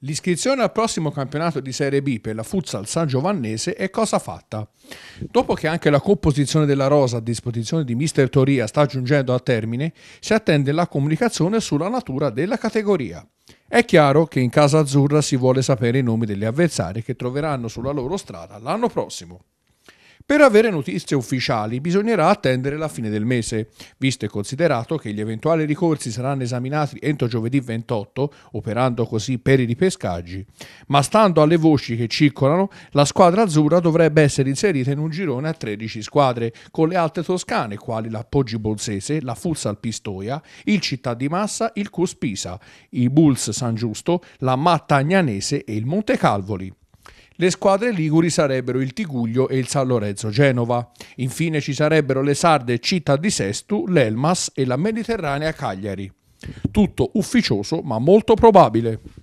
L'iscrizione al prossimo campionato di Serie B per la Futsal San Giovannese è cosa fatta. Dopo che anche la composizione della rosa a disposizione di Mister Toria sta giungendo a termine, si attende la comunicazione sulla natura della categoria. È chiaro che in casa azzurra si vuole sapere i nomi degli avversari che troveranno sulla loro strada l'anno prossimo. Per avere notizie ufficiali bisognerà attendere la fine del mese, visto e considerato che gli eventuali ricorsi saranno esaminati entro giovedì 28, operando così per i ripescaggi. Ma stando alle voci che circolano, la squadra azzurra dovrebbe essere inserita in un girone a 13 squadre, con le altre toscane quali la Poggi Bolzese, la Futsal Pistoia, il Città di Massa, il Cuspisa, i Bulls San Giusto, la Mattagnanese e il Monte Calvoli. Le squadre liguri sarebbero il Tiguglio e il San Lorenzo Genova. Infine ci sarebbero le sarde Città di Sestu, l'Elmas e la Mediterranea Cagliari. Tutto ufficioso ma molto probabile.